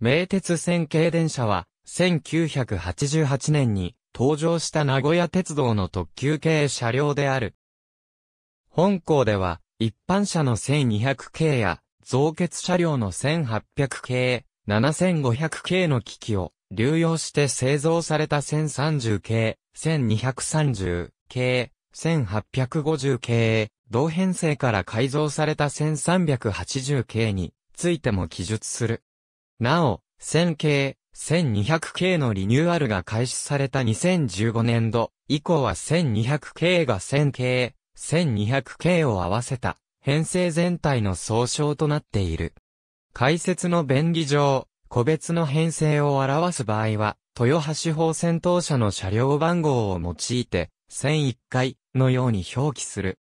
名鉄線系電車は、1988年に登場した名古屋鉄道の特急系車両である。本校では、一般車の1200系や、増結車両の1800系、7500系の機器を流用して製造された1030系、1230系、1850系、同編成から改造された1380系についても記述する。なお、1000系、1200系のリニューアルが開始された2015年度以降は1200系が1000系、1200系を合わせた編成全体の総称となっている。解説の便宜上、個別の編成を表す場合は、豊橋方戦闘車の車両番号を用いて、1001回のように表記する。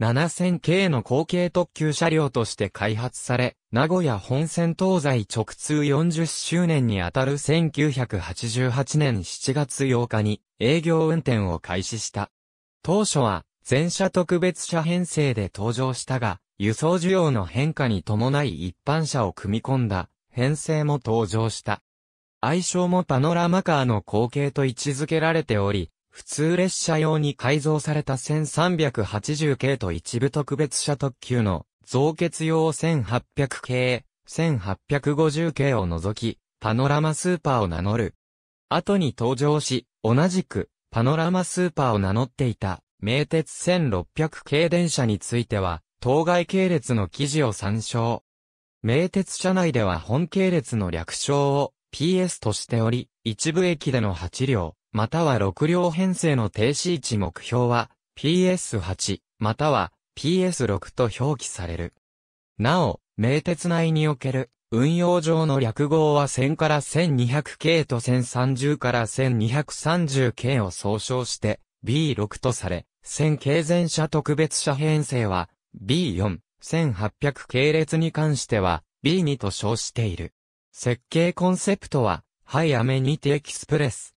7000系の後継特急車両として開発され、名古屋本線東西直通40周年にあたる1988年7月8日に営業運転を開始した。当初は全車特別車編成で登場したが、輸送需要の変化に伴い一般車を組み込んだ編成も登場した。愛称もパノラマカーの後継と位置づけられており、普通列車用に改造された1380系と一部特別車特急の増結用1800系、1850系を除き、パノラマスーパーを名乗る。後に登場し、同じく、パノラマスーパーを名乗っていた、名鉄1600系電車については、当該系列の記事を参照。名鉄車内では本系列の略称を PS としており、一部駅での8両、または6両編成の停止位置目標は PS8、または PS6 と表記される。なお、名鉄内における運用上の略号は1000から1200系と1030から1230系を総称して B6 とされ、1000系全車特別車編成は B4、1800系列に関しては B2 と称している。設計コンセプトはハイアメニティエキスプレス。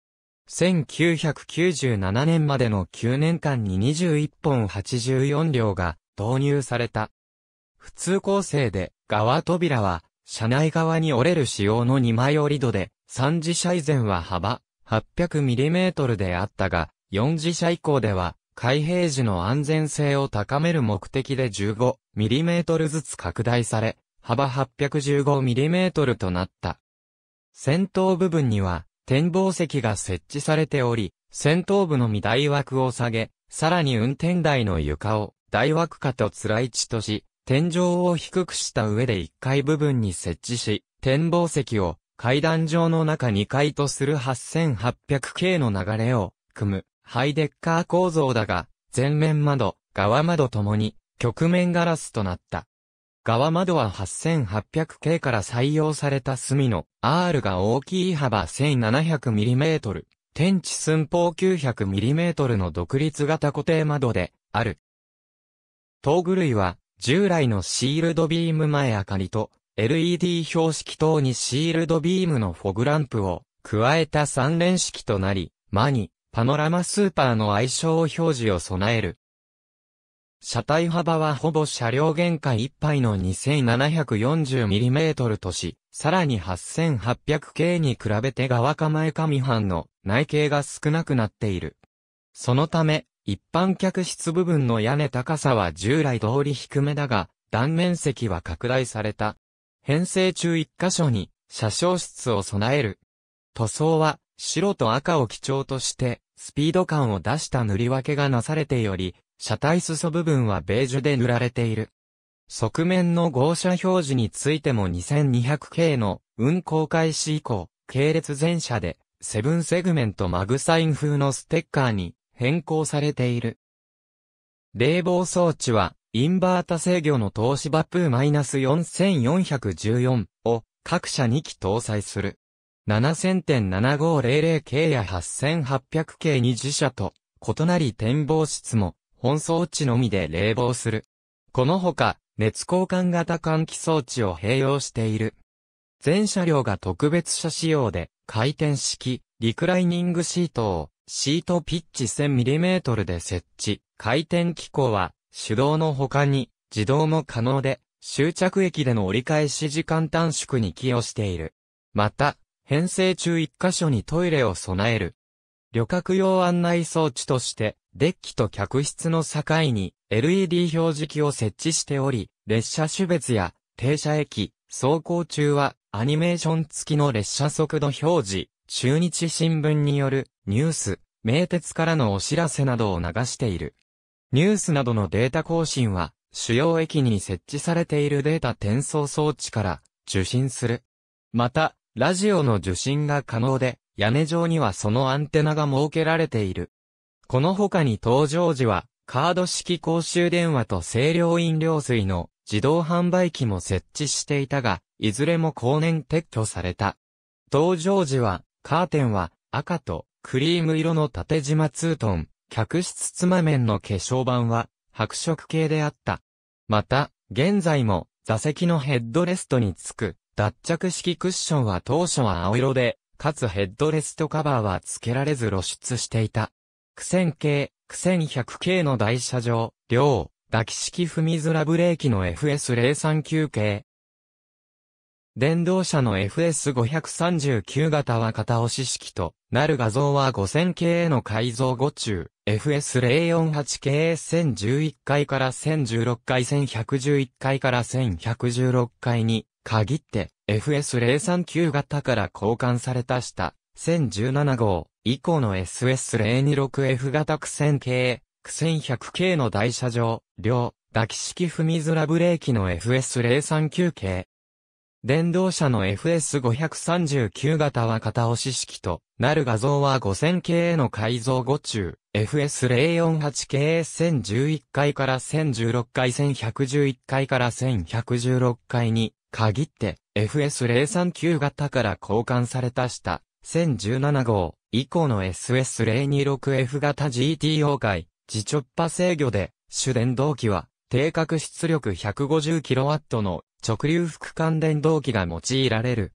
1997年までの9年間に21本84両が導入された。普通構成で側扉は車内側に折れる仕様の2枚折り戸で3次車以前は幅 800mm であったが4次車以降では開閉時の安全性を高める目的で 15mm ずつ拡大され幅 815mm となった。先頭部分には展望席が設置されており、先頭部のみ台枠を下げ、さらに運転台の床を台枠下とい地とし、天井を低くした上で1階部分に設置し、展望席を階段状の中2階とする 8800K の流れを組むハイデッカー構造だが、前面窓、側窓ともに、局面ガラスとなった。側窓は8800系から採用された隅の R が大きい幅 1700mm、天地寸法 900mm の独立型固定窓である。トーグ類は従来のシールドビーム前明かりと LED 標識等にシールドビームのフォグランプを加えた三連式となり、間にパノラマスーパーの愛称表示を備える。車体幅はほぼ車両限界いっぱいの 2740mm とし、さらに8800系に比べて側構え上半の内径が少なくなっている。そのため、一般客室部分の屋根高さは従来通り低めだが、断面積は拡大された。編成中一箇所に、車掌室を備える。塗装は、白と赤を基調として、スピード感を出した塗り分けがなされており、車体裾部分はベージュで塗られている。側面の号車表示についても 2200K の運行開始以降、系列全車でセブンセグメントマグサイン風のステッカーに変更されている。冷房装置はインバータ制御の東芝プー -4414 を各社2機搭載する。7000.7500K や 8800K に自社と異なり展望室も本装置のみで冷房する。このほか、熱交換型換気装置を併用している。全車両が特別車仕様で、回転式、リクライニングシートを、シートピッチ 1000mm で設置。回転機構は、手動の他に、自動も可能で、終着駅での折り返し時間短縮に寄与している。また、編成中1箇所にトイレを備える。旅客用案内装置として、デッキと客室の境に LED 表示器を設置しており、列車種別や停車駅、走行中はアニメーション付きの列車速度表示、中日新聞によるニュース、名鉄からのお知らせなどを流している。ニュースなどのデータ更新は主要駅に設置されているデータ転送装置から受信する。また、ラジオの受信が可能で、屋根上にはそのアンテナが設けられている。この他に登場時は、カード式公衆電話と清涼飲料水の自動販売機も設置していたが、いずれも後年撤去された。登場時は、カーテンは赤とクリーム色の縦縞ツートン、客室妻面の化粧板は白色系であった。また、現在も座席のヘッドレストにつく脱着式クッションは当初は青色で、かつヘッドレストカバーは付けられず露出していた。苦戦系、苦戦1 0 0系の台車上、両、抱き式踏みづらブレーキの FS039 系。電動車の FS539 型は片押し式となる画像は5000系への改造後中、FS048 系1011回から1016回1111回から1116回に、限って FS039 型から交換された下。た1017号以降の SS026F 型苦戦系、苦戦 100K の台車上、両、抱き式踏みづらブレーキの FS039 系。電動車の FS539 型は片押し式となる画像は5000系への改造後中、FS048 系1011回から1016回1111回から1116回に限って FS039 型から交換された下、た1017号以降の SS026F 型 GTO 回、自直波制御で、主電動機は、定格出力 150kW の直流副乾電動機が用いられる。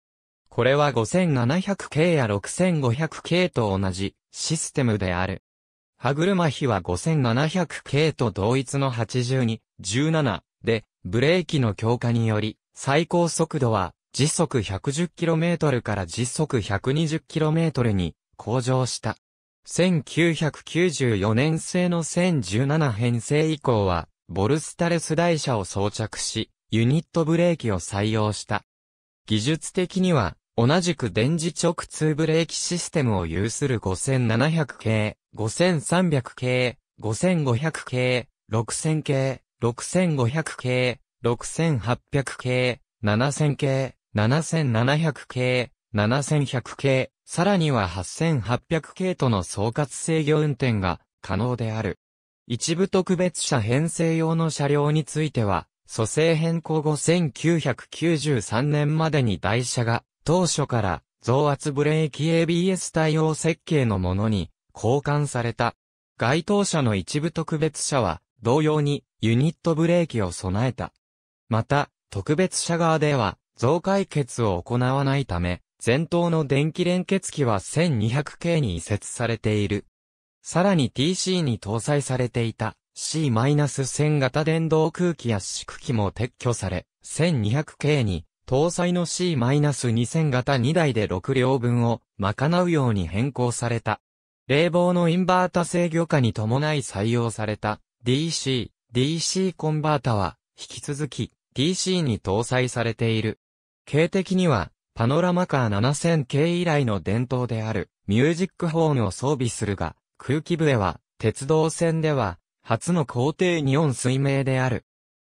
これは 5700K や 6500K と同じシステムである。歯車比は 5700K と同一の82、17で、ブレーキの強化により、最高速度は時速 110km から時速 120km に向上した。1994年製の1017編成以降は、ボルスタレス台車を装着し、ユニットブレーキを採用した。技術的には、同じく電磁直通ブレーキシステムを有する5700系、5300系、5500系、6000系、6500系、6800系、7000系、7700系、7100系、さらには8800系との総括制御運転が可能である。一部特別車編成用の車両については、蘇生変更後1993年までに台車が当初から増圧ブレーキ ABS 対応設計のものに交換された。該当車の一部特別車は同様にユニットブレーキを備えた。また、特別車側では増解決を行わないため、前頭の電気連結機は 1200K に移設されている。さらに TC に搭載されていた C-1000 型電動空気圧縮機も撤去され、1200K に搭載の C-2000 型2台で6両分を賄うように変更された。冷房のインバータ制御下に伴い採用された DC、DC コンバータは引き続き TC に搭載されている。形的には、パノラマカー7000系以来の伝統である、ミュージックホーンを装備するが、空気笛は、鉄道線では、初の皇帝日本水明である。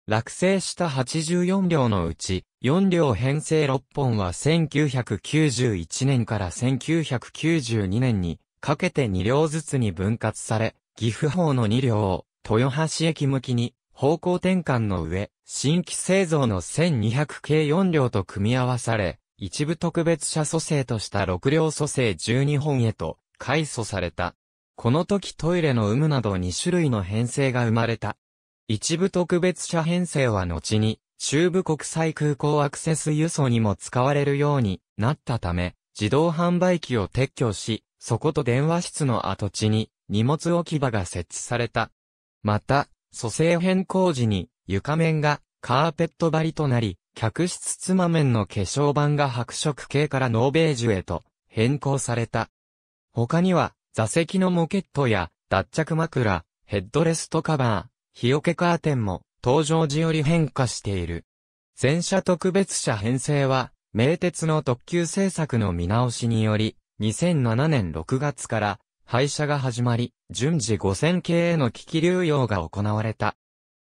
落成した84両のうち、4両編成6本は1991年から1992年にかけて2両ずつに分割され、岐阜方の2両を豊橋駅向きに方向転換の上、新規製造の1200系4両と組み合わされ、一部特別車蘇生とした6両蘇生12本へと改組された。この時トイレの有無など2種類の編成が生まれた。一部特別車編成は後に、中部国際空港アクセス輸送にも使われるようになったため、自動販売機を撤去し、そこと電話室の跡地に荷物置き場が設置された。また、蘇生変更時に床面がカーペット張りとなり、客室妻面の化粧板が白色系からノーベージュへと変更された。他には座席のモケットや脱着枕、ヘッドレストカバー、日よけカーテンも登場時より変化している。全車特別車編成は、名鉄の特急政策の見直しにより、2007年6月から廃車が始まり、順次5000系への危機流用が行われた。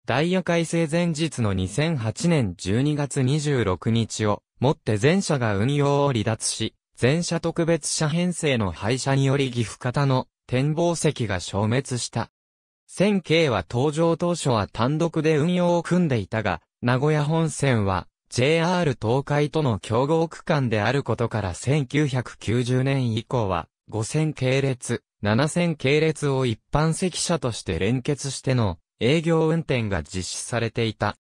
ダイヤ改正前日の2008年12月26日をもって全車が運用を離脱し、全車特別車編成の廃車により岐阜方の展望席が消滅した。1000系は登場当初は単独で運用を組んでいたが、名古屋本線は JR 東海との競合区間であることから1990年以降は5000系列、7000系列を一般席車として連結しての営業運転が実施されていた。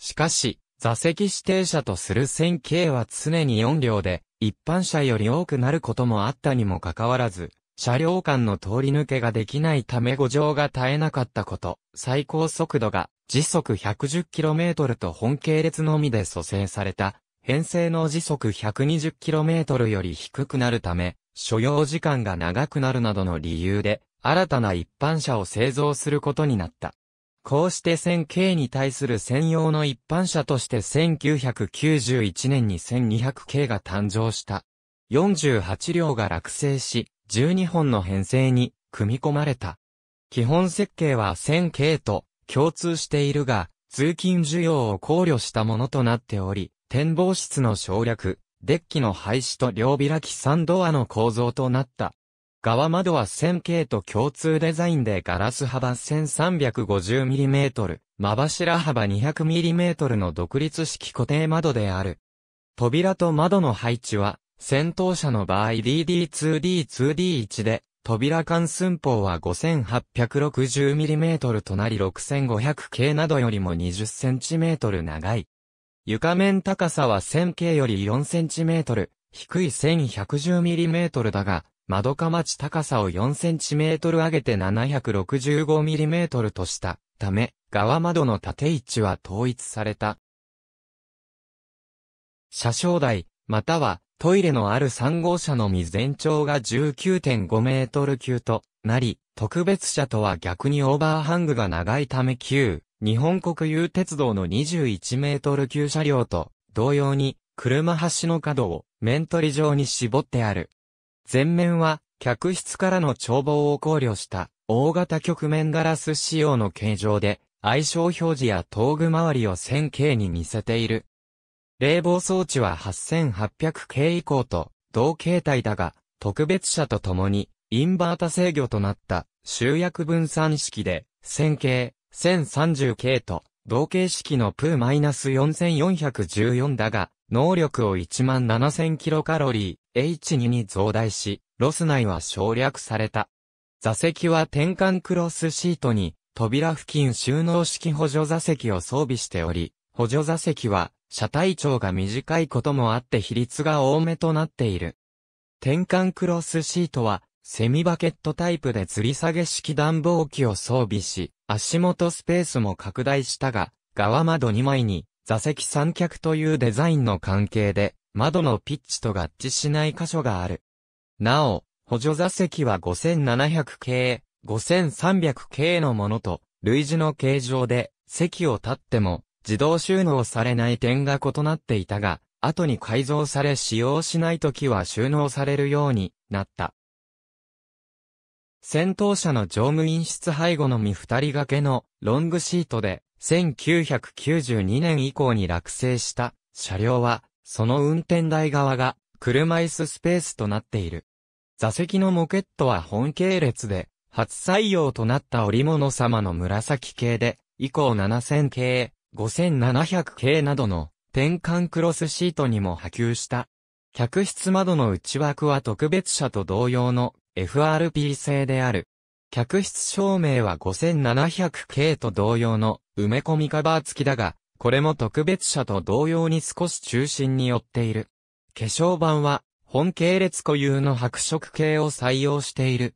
しかし、座席指定車とする1000系は常に4両で、一般車より多くなることもあったにもかかわらず、車両間の通り抜けができないため誤乗が絶えなかったこと、最高速度が時速 110km と本系列のみで蘇生された、編成の時速 120km より低くなるため、所要時間が長くなるなどの理由で、新たな一般車を製造することになった。こうして線形に対する専用の一般車として1991年に1200 k が誕生した。48両が落成し、12本の編成に組み込まれた。基本設計は線形と共通しているが、通勤需要を考慮したものとなっており、展望室の省略、デッキの廃止と両開き3ドアの構造となった。側窓は線形と共通デザインでガラス幅 1350mm、間柱幅 200mm の独立式固定窓である。扉と窓の配置は、先頭車の場合 DD2D2D1 で、扉間寸法は 5860mm となり 6500K などよりも 20cm 長い。床面高さは 1000K より 4cm、低い 1110mm だが、窓か町高さを 4cm 上げて 765mm としたため、側窓の縦位置は統一された。車掌台、またはトイレのある3号車のみ全長が19.5メートル級となり、特別車とは逆にオーバーハングが長いため9日本国有鉄道の21メートル級車両と同様に車端の角を面取り状に絞ってある。前面は客室からの眺望を考慮した大型局面ガラス仕様の形状で相性表示や道具周りを線形に似せている。冷房装置は8800系以降と同形態だが特別車と共にインバータ制御となった集約分散式で線形、1030系と同型式のプー -4414 だが、能力を1 7 0 0 0カロリー、H2 に増大し、ロス内は省略された。座席は転換クロスシートに、扉付近収納式補助座席を装備しており、補助座席は、車体長が短いこともあって比率が多めとなっている。転換クロスシートは、セミバケットタイプで吊り下げ式暖房機を装備し、足元スペースも拡大したが、側窓2枚に座席三脚というデザインの関係で、窓のピッチと合致しない箇所がある。なお、補助座席は5700系、5300系のものと、類似の形状で、席を立っても、自動収納されない点が異なっていたが、後に改造され使用しない時は収納されるようになった。戦闘車の乗務員室背後のみ二人掛けのロングシートで1992年以降に落成した車両はその運転台側が車椅子スペースとなっている。座席のモケットは本系列で初採用となった織物様の紫系で以降7000系、5700系などの転換クロスシートにも波及した。客室窓の内枠は特別車と同様の FRP 製である。客室照明は 5700K と同様の埋め込みカバー付きだが、これも特別車と同様に少し中心に寄っている。化粧板は本系列固有の白色系を採用している。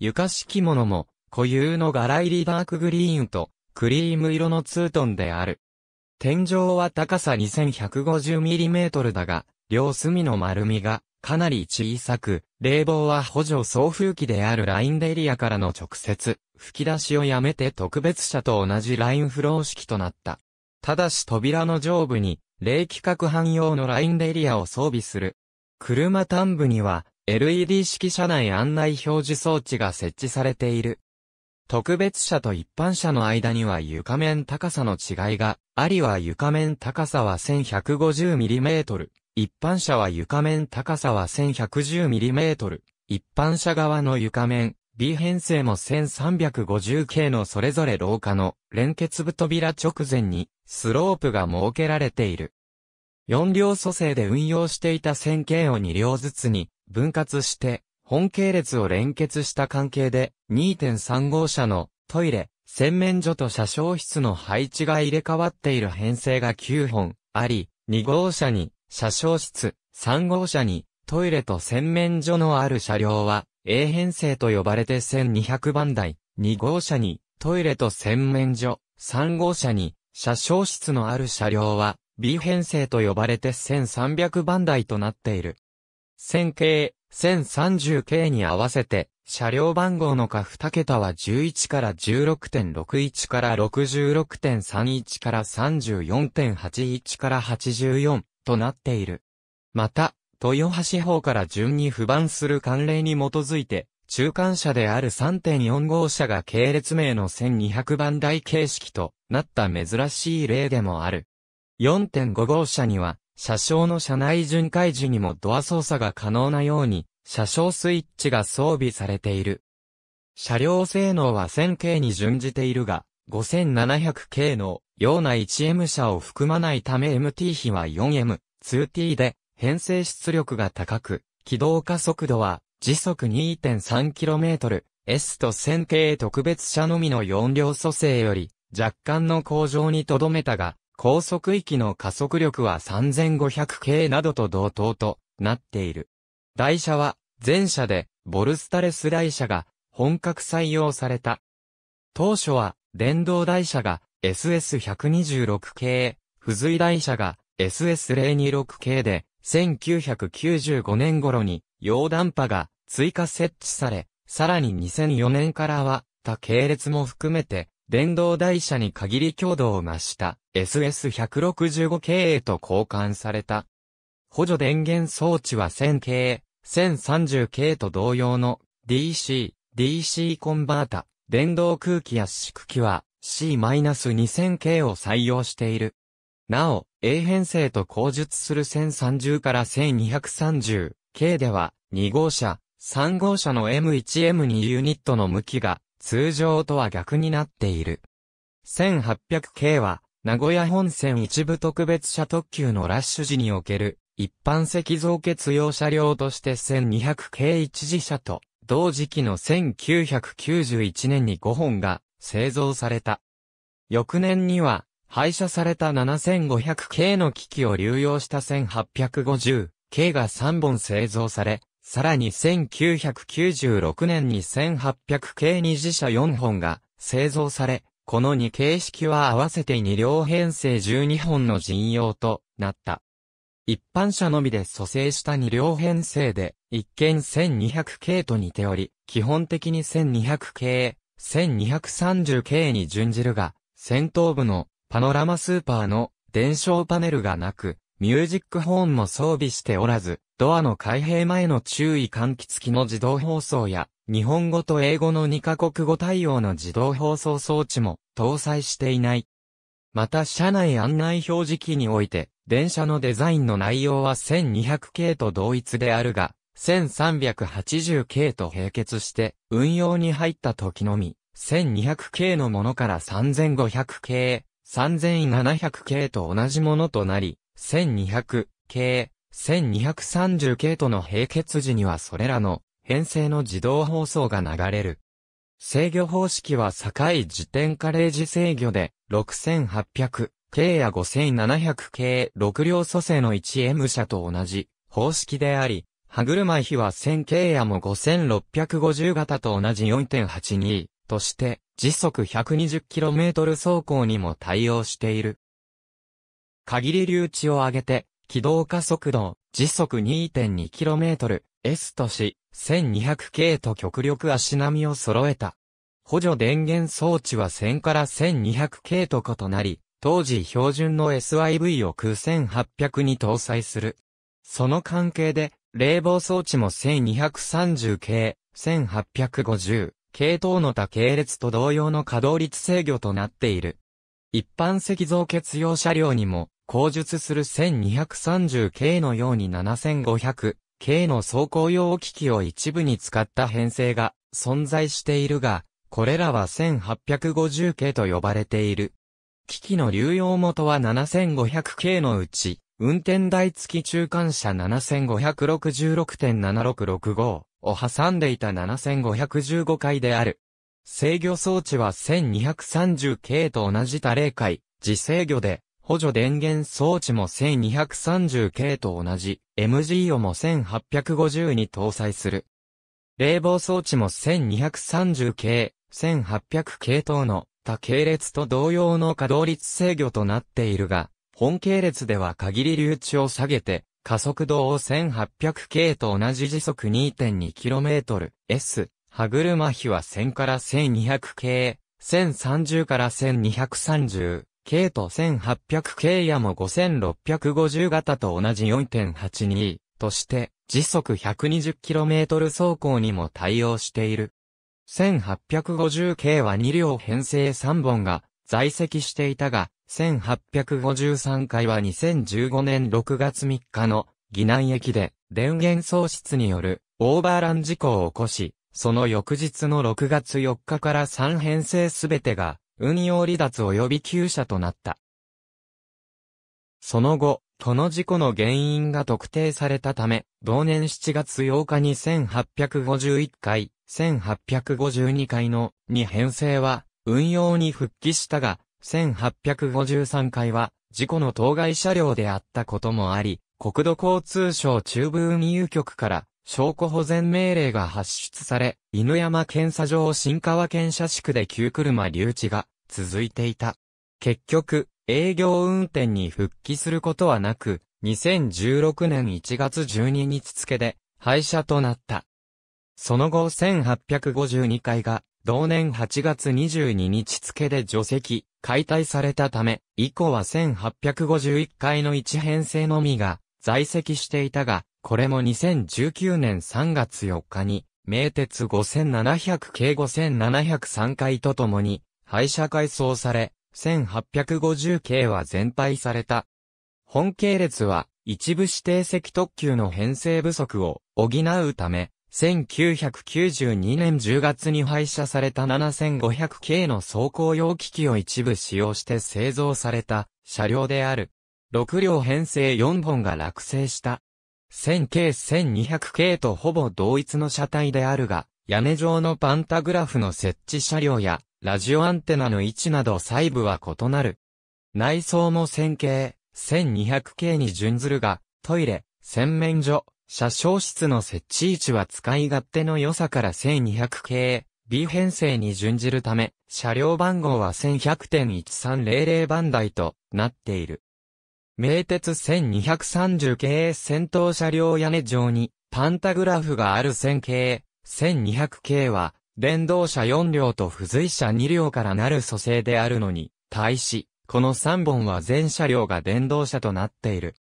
床敷物も固有の柄入りダークグリーンとクリーム色のツートンである。天井は高さ 2150mm だが、両隅の丸みがかなり小さく、冷房は補助送風機であるラインデリアからの直接、吹き出しをやめて特別車と同じラインフロー式となった。ただし扉の上部に、冷気格拌用のラインデリアを装備する。車端部には、LED 式車内案内表示装置が設置されている。特別車と一般車の間には床面高さの違いが、ありは床面高さは 1150mm。一般車は床面高さは 1110mm。一般車側の床面、B 編成も 1350K のそれぞれ廊下の連結部扉直前にスロープが設けられている。4両組成で運用していた線形を2両ずつに分割して本系列を連結した関係で2.3号車のトイレ、洗面所と車掌室の配置が入れ替わっている編成が9本あり、2号車に車掌室、3号車に、トイレと洗面所のある車両は、A 編成と呼ばれて1200番台、2号車に、トイレと洗面所、3号車に、車掌室のある車両は、B 編成と呼ばれて1300番台となっている。1000系、1030系に合わせて、車両番号の下2桁は11から16.61から66.31から34.81から84となっている。また、豊橋法から順に不番する慣例に基づいて、中間車である3.4号車が系列名の1200番台形式となった珍しい例でもある。4.5号車には、車掌の車内巡回時にもドア操作が可能なように、車掌スイッチが装備されている。車両性能は 1000K に準じているが、5700K のような 1M 車を含まないため MT 比は 4M、2T で、編成出力が高く、起動加速度は時速 2.3km、S と線形特別車のみの4両組成より若干の向上にとどめたが、高速域の加速力は 3500K などと同等となっている。台車は全車でボルスタレス台車が本格採用された。当初は電動台車が SS126 系、付随台車が SS026 系で、1995年頃に、溶断波が追加設置され、さらに2004年からは、他系列も含めて、電動台車に限り強度を増した SS165 系へと交換された。補助電源装置は1000系、1030系と同様の DC、DC コンバータ、電動空気圧縮機は C-2000 系を採用している。なお、A 編成と口述する1030から1230系では、2号車、3号車の M1M2 ユニットの向きが通常とは逆になっている。1800系は、名古屋本線一部特別車特急のラッシュ時における一般積造結用車両として1200系一時車と同時期の1991年に5本が製造された。翌年には、廃車された 7500K の機器を流用した 1850K が3本製造され、さらに1996年に 1800K に自社4本が製造され、この2形式は合わせて2両編成12本の陣用となった。一般車のみで蘇生した2両編成で、一見 1200K と似ており、基本的に 1200K 1230系に準じるが、先頭部のパノラマスーパーの伝承パネルがなく、ミュージックホーンも装備しておらず、ドアの開閉前の注意喚起付きの自動放送や、日本語と英語の2カ国語対応の自動放送装置も搭載していない。また車内案内表示器において、電車のデザインの内容は1200系と同一であるが、1380系と並結して運用に入った時のみ、1200系のものから3500系、3700系と同じものとなり、1200 k 1230系との並結時にはそれらの編成の自動放送が流れる。制御方式は境時点レージ制御で、6800系や5700系6両組成の 1M 社と同じ方式であり、歯車比は1000系やも5650型と同じ4.82として、時速 120km 走行にも対応している。限り留置を上げて、軌道加速度、時速 2.2km、S とし、1200系と極力足並みを揃えた。補助電源装置は1000から1200系と異なり、当時標準の SIV を9800に搭載する。その関係で、冷房装置も1230系、1850系等の他系列と同様の稼働率制御となっている。一般石造血用車両にも、工述する1230系のように7500系の走行用機器を一部に使った編成が存在しているが、これらは1850系と呼ばれている。機器の流用元は7500系のうち、運転台付き中間車7566.7665を挟んでいた7515回である。制御装置は 1230K と同じ多例回、自制御で、補助電源装置も 1230K と同じ、MGO も1850に搭載する。冷房装置も 1230K、1800K 等の多系列と同様の稼働率制御となっているが、本系列では限り留置を下げて、加速度を1800 k と同じ時速 2.2km、S、歯車比は1000から1200 k 1030から1230、k と1800 k やも5650型と同じ4.82として、時速 120km 走行にも対応している。1850 k は2両編成3本が在籍していたが、1853回は2015年6月3日の疑南駅で電源喪失によるオーバーラン事故を起こし、その翌日の6月4日から3編成すべてが運用離脱及び休車となった。その後、この事故の原因が特定されたため、同年7月8日に1851回、1852回の2編成は運用に復帰したが、1853回は、事故の当該車両であったこともあり、国土交通省中部運輸局から、証拠保全命令が発出され、犬山検査場新川検査室で旧車留置が続いていた。結局、営業運転に復帰することはなく、2016年1月12日付で廃車となった。その後1852回が同年8月22日付で除籍、解体されたため、以降は1851回の1編成のみが在籍していたが、これも2019年3月4日に、名鉄5700系5703回とともに、廃車改装され、1850系は全廃された。本系列は、一部指定席特急の編成不足を補うため、1992年10月に廃車された7500系の走行用機器を一部使用して製造された車両である。6両編成4本が落成した。1000 k 1200系とほぼ同一の車体であるが、屋根上のパンタグラフの設置車両や、ラジオアンテナの位置など細部は異なる。内装も1000 k 1200系に準ずるが、トイレ、洗面所、車掌室の設置位置は使い勝手の良さから1200系 B 編成に準じるため、車両番号は1100.1300番台となっている。名鉄1230系先頭車両屋根上にパンタグラフがある1000系、1200系は電動車4両と付随車2両からなる組成であるのに、対し、この3本は全車両が電動車となっている。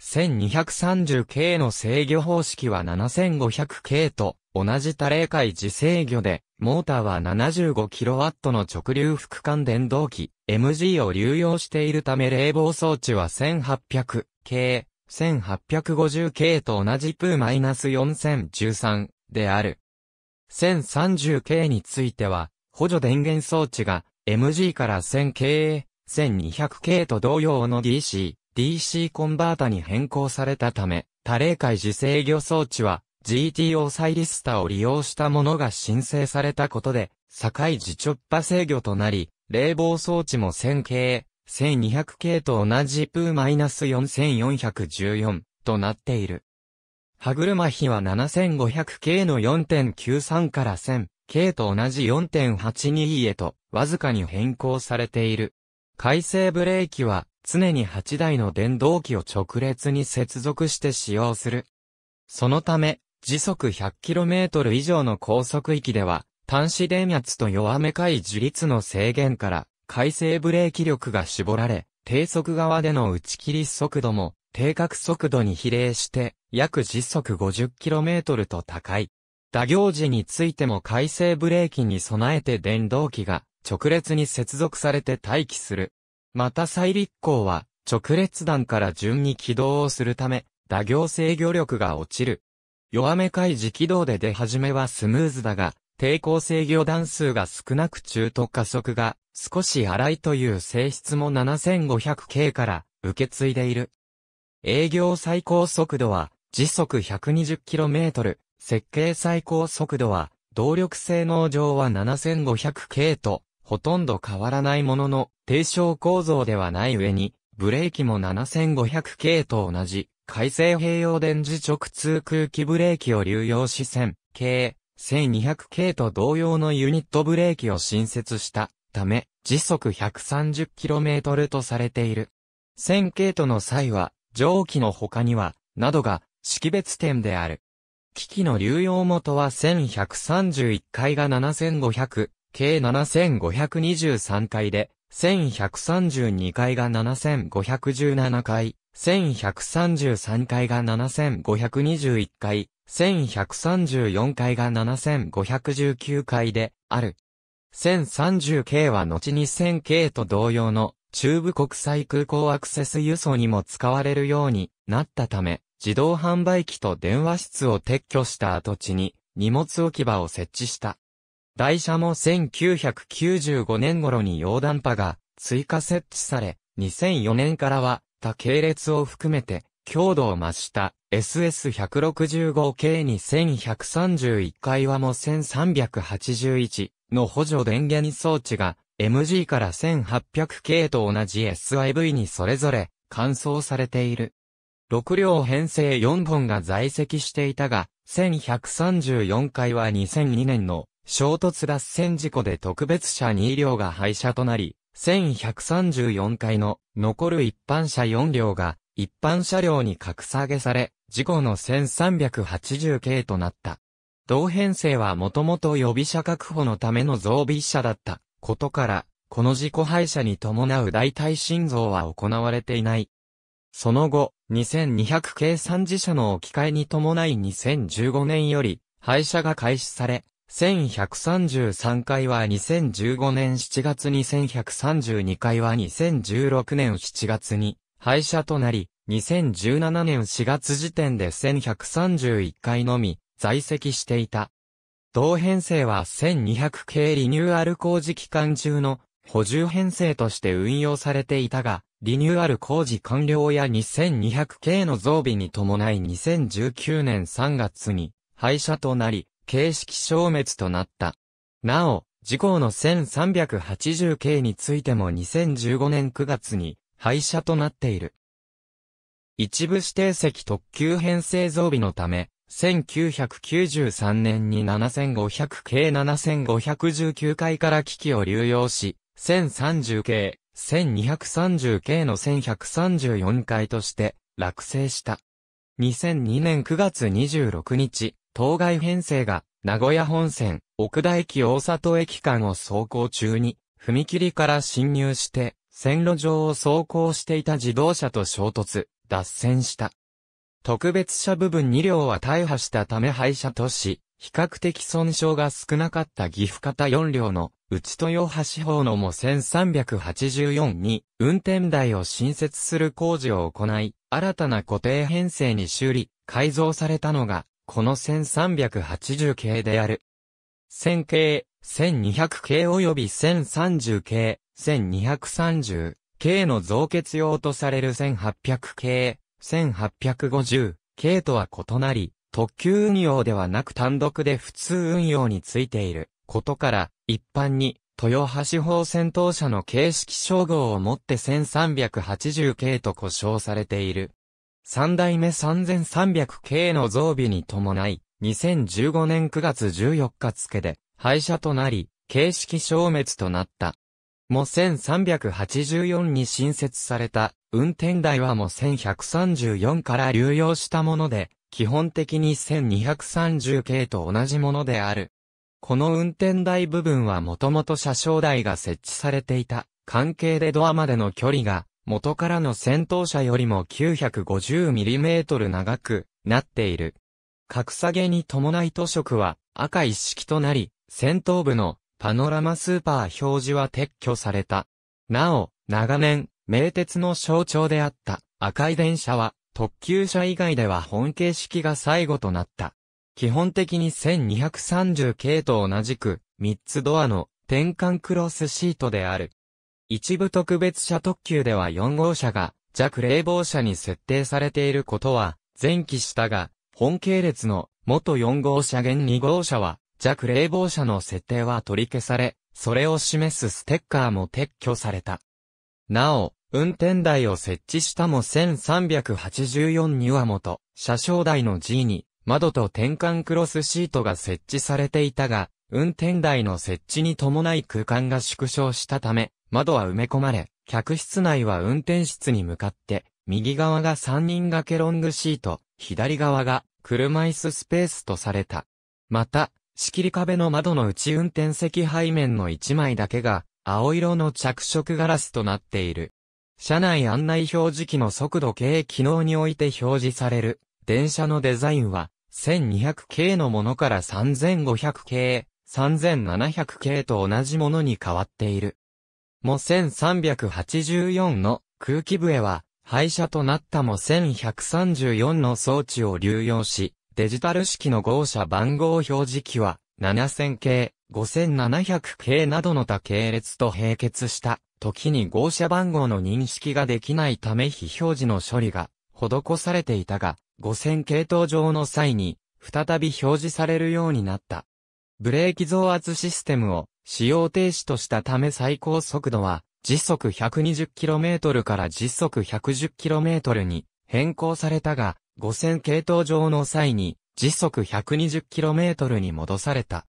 1230系の制御方式は7500系と同じ多例回自制御で、モーターは 75kW の直流副間電動機 MG を流用しているため冷房装置は1800 k 1850系と同じプー -4013 である。1030系については、補助電源装置が MG から 1000K、1200K と同様の DC、DC コンバータに変更されたため、多例界時制御装置は GTO サイリスタを利用したものが申請されたことで、境時直波制御となり、冷房装置も1000系、1200系と同じプーマイナス -4414 となっている。歯車比は7500系の4.93から1000系と同じ4.82へとわずかに変更されている。回生ブレーキは常に8台の電動機を直列に接続して使用する。そのため、時速 100km 以上の高速域では、端子電圧と弱めかい樹率の制限から、回生ブレーキ力が絞られ、低速側での打ち切り速度も、定格速度に比例して、約時速 50km と高い。打行時についても回生ブレーキに備えて電動機が直列に接続されて待機する。また再立行は、直列弾から順に起動をするため、打行制御力が落ちる。弱め開示起動で出始めはスムーズだが、抵抗制御弾数が少なく中途加速が少し荒いという性質も 7500K から受け継いでいる。営業最高速度は時速 120km、設計最高速度は動力性能上は 7500K とほとんど変わらないものの、低床構造ではない上に、ブレーキも7500系と同じ、改正併用電磁直通空気ブレーキを流用し線、系、1200系と同様のユニットブレーキを新設したため、時速 130km とされている。1000系との際は、蒸気の他には、などが、識別点である。機器の流用元は1131回が7500、計7523回で、1132回が7517回、1133回が7521回、1134回が7519回で、ある。1030系は後に1000系と同様の中部国際空港アクセス輸送にも使われるようになったため、自動販売機と電話室を撤去した跡地に荷物置き場を設置した。台車も1995年頃に溶断波が追加設置され、2004年からは他系列を含めて強度を増した SS165 系に1131回はも1381の補助電源装置が MG から1800系と同じ SIV にそれぞれ換装されている。6両編成4本が在籍していたが、1134回は2002年の衝突脱線事故で特別車2両が廃車となり、1134回の残る一般車4両が一般車両に格下げされ、事故の1380系となった。同編成はもともと予備車確保のための増備車だったことから、この事故廃車に伴う代替心臓は行われていない。その後、2200系3次車の置き換えに伴い2015年より、廃車が開始され、1133回は2015年7月に1132回は2016年7月に廃車となり、2017年4月時点で1131回のみ在籍していた。同編成は1200系リニューアル工事期間中の補充編成として運用されていたが、リニューアル工事完了や2200系の増備に伴い2019年3月に廃車となり、形式消滅となった。なお、事故の1380 k についても2015年9月に廃車となっている。一部指定席特急編成増備のため、1993年に 7500K7519 回から機器を流用し、1030 k 1230 k の1134回として落成した。2002年9月26日、当該編成が、名古屋本線、奥田駅大里駅間を走行中に、踏切から侵入して、線路上を走行していた自動車と衝突、脱線した。特別車部分2両は大破したため廃車とし、比較的損傷が少なかった岐阜方4両の、内豊橋方のも1384に、運転台を新設する工事を行い、新たな固定編成に修理、改造されたのが、この1380系である。1000系、1200系及び1030系、1230系の増結用とされる1800系、1850系とは異なり、特急運用ではなく単独で普通運用についていることから、一般に、豊橋方戦闘車の形式称号をもって1380系と呼称されている。三代目 3300K の増備に伴い、2015年9月14日付で、廃車となり、形式消滅となった。も1384に新設された、運転台はも1134から流用したもので、基本的に1230系と同じものである。この運転台部分はもともと車掌台が設置されていた関係でドアまでの距離が元からの戦闘車よりも 950mm 長くなっている。格下げに伴い塗色は赤一式となり、戦闘部のパノラマスーパー表示は撤去された。なお、長年、名鉄の象徴であった赤い電車は特急車以外では本形式が最後となった。基本的に1230系と同じく3つドアの転換クロスシートである。一部特別車特急では4号車が弱冷房車に設定されていることは前期したが、本系列の元4号車現2号車は弱冷房車の設定は取り消され、それを示すステッカーも撤去された。なお、運転台を設置したも1384には元、車掌台の G に窓と転換クロスシートが設置されていたが、運転台の設置に伴い空間が縮小したため、窓は埋め込まれ、客室内は運転室に向かって、右側が3人掛けロングシート、左側が車椅子スペースとされた。また、仕切り壁の窓の内運転席背面の1枚だけが、青色の着色ガラスとなっている。車内案内表示器の速度計機能において表示される、電車のデザインは、1200系のものから3500系、3700系と同じものに変わっている。も1384の空気笛は、廃車となったも1134の装置を流用し、デジタル式の号車番号表示機は、7000系、5700系などの多系列と並結した時に号車番号の認識ができないため非表示の処理が施されていたが、5000系統上の際に再び表示されるようになった。ブレーキ増圧システムを使用停止としたため最高速度は時速 120km から時速 110km に変更されたが、5000系統上の際に時速 120km に戻された。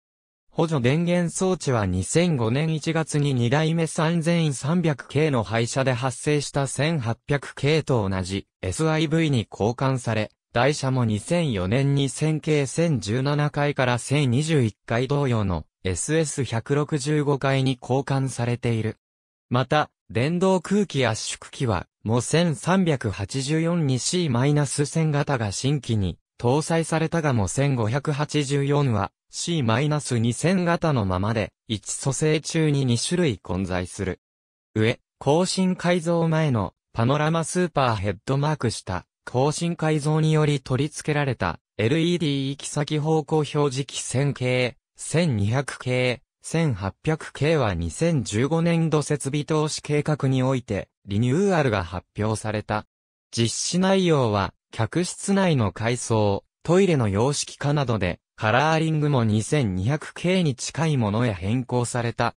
補助電源装置は2005年1月に2代目 3300K 系の廃車で発生した1800系と同じ SIV に交換され、台車も2004年に線形1017回から1021回同様の SS165 回に交換されている。また、電動空気圧縮機は、も1384に C-1000 型が新規に搭載されたがも1584は C-2000 型のままで、1蘇生中に2種類混在する。上、更新改造前のパノラマスーパーヘッドマークした更新改造により取り付けられた LED 行き先方向表示器1000系、1200系、1800系は2015年度設備投資計画においてリニューアルが発表された。実施内容は客室内の改装、トイレの様式化などでカラーリングも2200系に近いものへ変更された。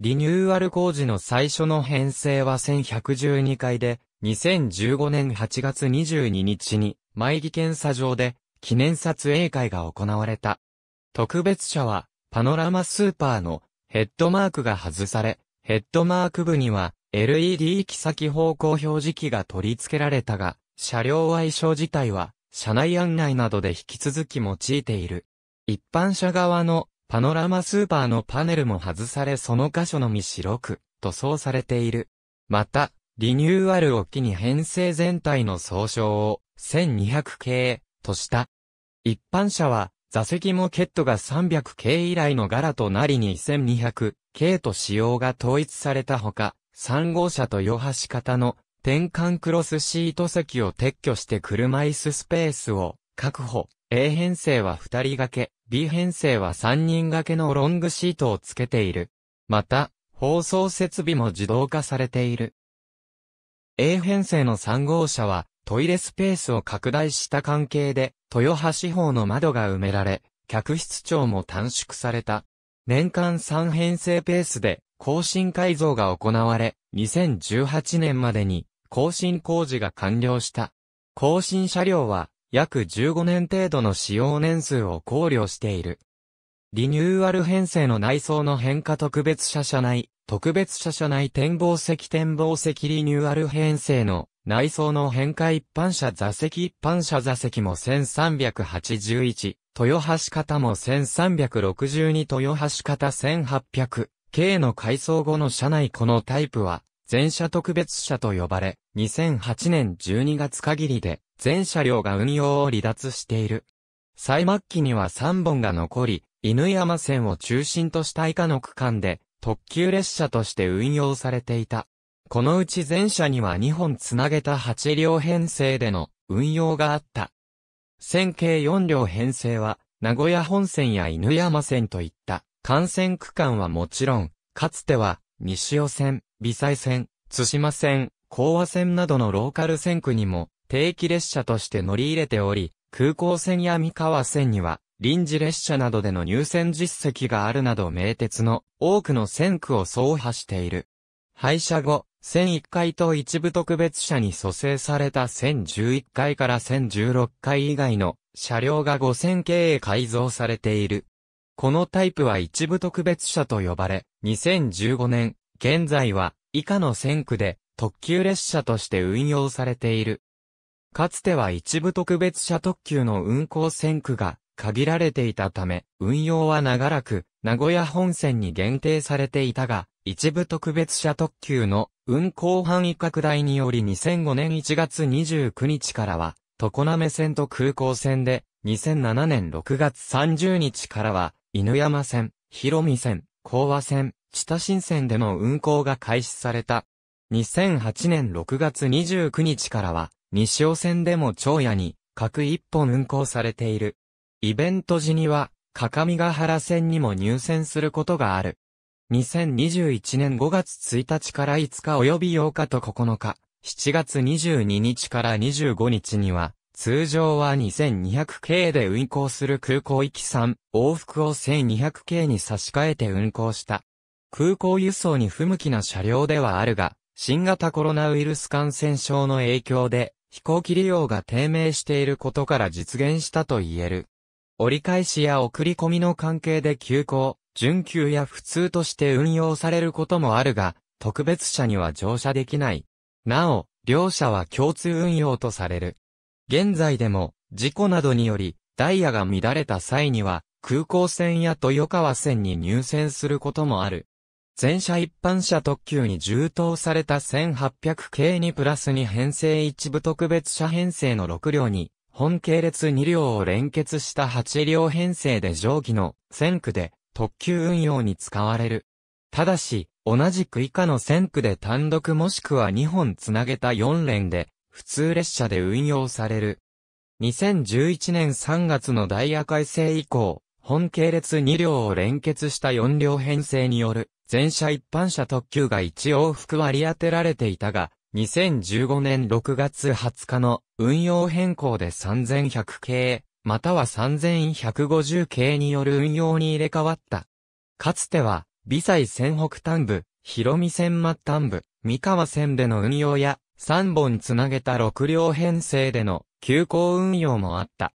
リニューアル工事の最初の編成は1112階で、2015年8月22日に、前木検査場で、記念撮影会が行われた。特別車は、パノラマスーパーのヘッドマークが外され、ヘッドマーク部には LED 行き先方向表示器が取り付けられたが、車両愛称自体は、車内案内などで引き続き用いている。一般車側のパノラマスーパーのパネルも外されその箇所のみ白く塗装されている。また、リニューアルを機に編成全体の総称を1200系とした。一般車は座席もケットが300系以来の柄となりに1200系と仕様が統一されたほか、3号車と余端型の転換クロスシート席を撤去して車椅子スペースを確保。A 編成は2人掛け、B 編成は3人掛けのロングシートをつけている。また、放送設備も自動化されている。A 編成の3号車は、トイレスペースを拡大した関係で、豊橋方の窓が埋められ、客室長も短縮された。年間3編成ペースで、更新改造が行われ、2018年までに、更新工事が完了した。更新車両は、約15年程度の使用年数を考慮している。リニューアル編成の内装の変化特別車車内、特別車車内展望席展望席リニューアル編成の内装の変化一般車座席一般車座席も1381、豊橋方も1362豊橋方1800、K の改装後の車内このタイプは、全車特別車と呼ばれ、2008年12月限りで、全車両が運用を離脱している。最末期には3本が残り、犬山線を中心とした以下の区間で、特急列車として運用されていた。このうち前車には2本つなげた8両編成での運用があった。線形4両編成は、名古屋本線や犬山線といった幹線区間はもちろん、かつては、西尾線、美西線、津島線、甲和線などのローカル線区にも定期列車として乗り入れており、空港線や三河線には臨時列車などでの入線実績があるなど名鉄の多くの線区を走破している。廃車後、1001階と一部特別車に蘇生された1011階から1016回以外の車両が5000系へ改造されている。このタイプは一部特別車と呼ばれ、2015年、現在は以下の線区で特急列車として運用されている。かつては一部特別車特急の運行線区が限られていたため、運用は長らく、名古屋本線に限定されていたが、一部特別車特急の運行範囲拡大により2005年1月29日からは、常滑線と空港線で、2007年6月30日からは、犬山線、広見線、甲和線、北新線での運行が開始された。2008年6月29日からは、西尾線でも長夜に、各一本運行されている。イベント時には、かかみが原線にも入線することがある。2021年5月1日から5日及び8日と9日、7月22日から25日には、通常は2200系で運行する空港行き3、往復を1200系に差し替えて運行した。空港輸送に不向きな車両ではあるが、新型コロナウイルス感染症の影響で、飛行機利用が低迷していることから実現したと言える。折り返しや送り込みの関係で急行、準急や普通として運用されることもあるが、特別車には乗車できない。なお、両車は共通運用とされる。現在でも、事故などにより、ダイヤが乱れた際には、空港線や豊川線に入線することもある。全車一般車特急に充当された1800系にプラスに編成一部特別車編成の6両に本系列2両を連結した8両編成で上記の線区で特急運用に使われる。ただし、同じく以下の線区で単独もしくは2本つなげた4連で、普通列車で運用される。2011年3月のダイヤ改正以降、本系列2両を連結した4両編成による、全車一般車特急が1往復割り当てられていたが、2015年6月20日の運用変更で3100系、または3150系による運用に入れ替わった。かつては、微細線北端部、広見線末端部、三河線での運用や、3本つなげた6両編成での急行運用もあった。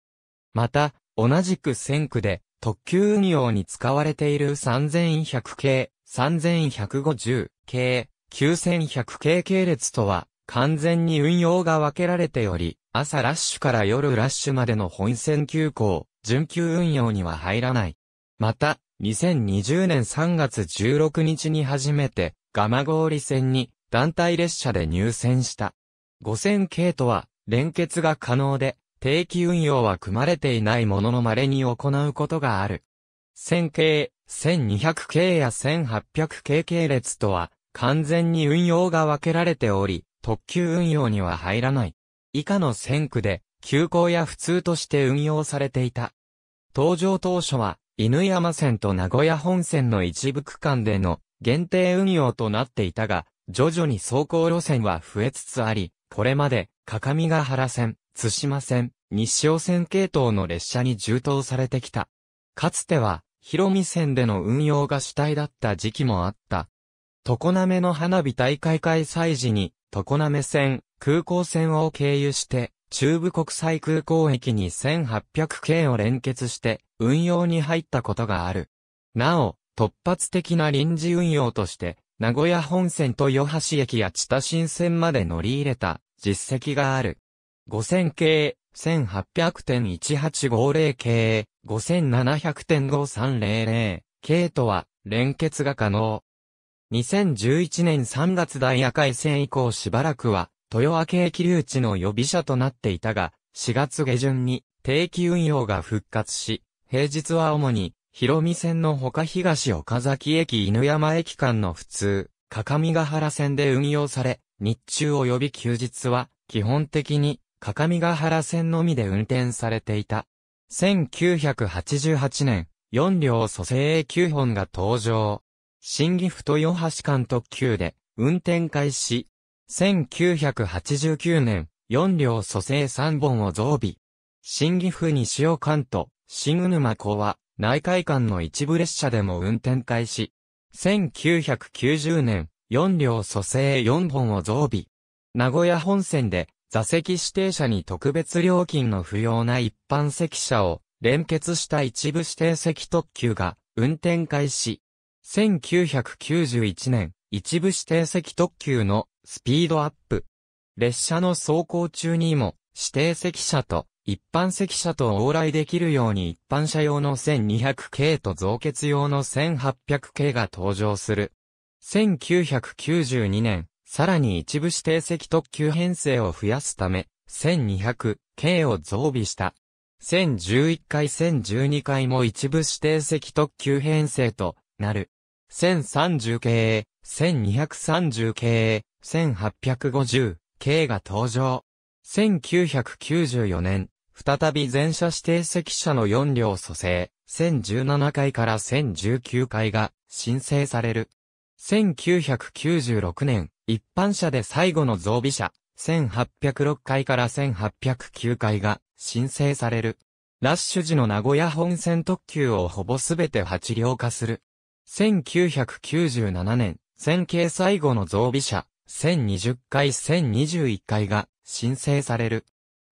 また、同じく線区で特急運用に使われている3100系、3150系、9100系系列とは、完全に運用が分けられており、朝ラッシュから夜ラッシュまでの本線急行、準急運用には入らない。また、2020年3月16日に初めて、蒲郡線に団体列車で入線した。5000系とは、連結が可能で、定期運用は組まれていないものの稀に行うことがある。1000系、1200系や1800系系列とは、完全に運用が分けられており、特急運用には入らない。以下の線区で、急行や普通として運用されていた。登場当初は、犬山線と名古屋本線の一部区間での限定運用となっていたが、徐々に走行路線は増えつつあり、これまで、各務原線、津島線、西尾線系統の列車に充当されてきた。かつては、広見線での運用が主体だった時期もあった常滑の花火大会開催時に、常滑線、空港線を経由して、中部国際空港駅に1800系を連結して、運用に入ったことがある。なお、突発的な臨時運用として、名古屋本線と与橋駅や千田新線まで乗り入れた実績がある。5000系、1800.1850系、5700.5300系とは連結が可能。2011年3月ダイヤ改正以降しばらくは、豊明駅留置の予備車となっていたが、4月下旬に定期運用が復活し、平日は主に、広見線の他東岡崎駅犬山駅間の普通、かかみが原線で運用され、日中及び休日は、基本的に、かかみが原線のみで運転されていた。1988年、4両蘇生9本が登場。新岐阜豊橋間特急で運転開始。1989年、4両蘇生3本を増備。新岐阜西尾間と新沼港は内海間の一部列車でも運転開始。1990年、4両蘇生4本を増備。名古屋本線で座席指定車に特別料金の不要な一般席車を連結した一部指定席特急が運転開始。1991年、一部指定席特急のスピードアップ。列車の走行中にも指定席車と一般席車と往来できるように一般車用の1200系と増結用の1800系が登場する。1992年、さらに一部指定席特急編成を増やすため、1200系を増備した。1011回1012回も一部指定席特急編成となる。1030系、1230系、1850系が登場。1994年、再び全車指定席車の4両蘇生、1017回から1019回が申請される。1996年、一般車で最後の増備車、1806回から1809回が申請される。ラッシュ時の名古屋本線特急をほぼすべて8両化する。1997年、線形最後の増備車、1020回1021回が申請される。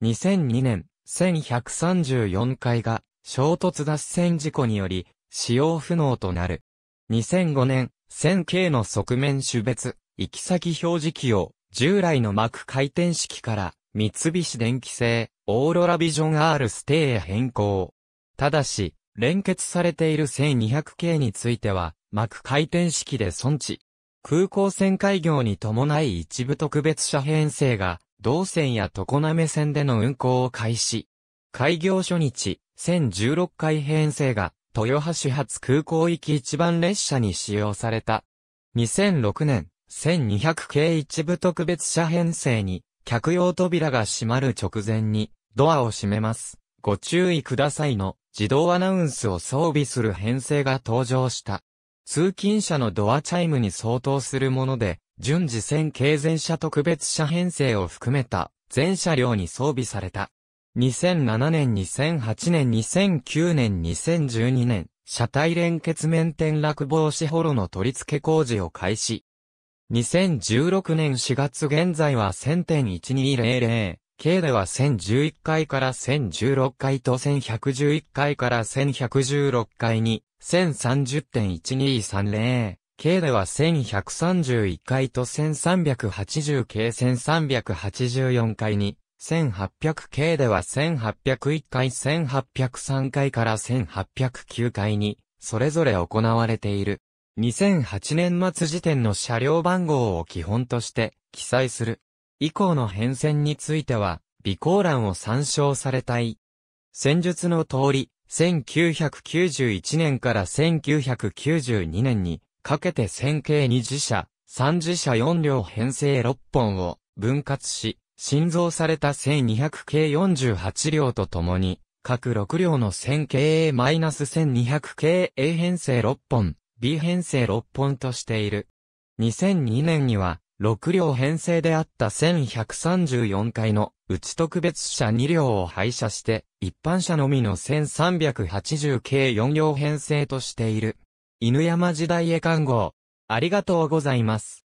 2002年、1134回が衝突脱線事故により使用不能となる。2005年、線形の側面種別、行き先表示器を従来の膜回転式から三菱電機製オーロラビジョン R ステーへ変更。ただし、連結されている1200系については、幕回転式で損置。空港線開業に伴い一部特別車編成が、同線や常滑線での運行を開始。開業初日、1016回編成が、豊橋発空港行き一番列車に使用された。2006年、1200系一部特別車編成に、客用扉が閉まる直前に、ドアを閉めます。ご注意くださいの自動アナウンスを装備する編成が登場した。通勤者のドアチャイムに相当するもので、順次線軽全車特別車編成を含めた全車両に装備された。2007年、2008年、2009年、2012年、車体連結面転落防止ホロの取り付け工事を開始。2016年4月現在は1 0 0 0 1 2 0 0 K では1011回から1016回と1111回から1116回に、1030.1230、K では1131回と1380計1384回に、1800系では1801回1803回から1809回に、それぞれ行われている。2008年末時点の車両番号を基本として記載する。以降の変遷については、備考欄を参照されたい。戦術の通り、1991年から1992年にかけて線形2次車、3次車4両編成6本を分割し、新造された1200系48両とともに、各6両の線形 A-1200 系 A 編成6本、B 編成6本としている。2002年には、6両編成であった1134回のうち特別車2両を廃車して、一般車のみの1380計4両編成としている。犬山時代へ看護。ありがとうございます。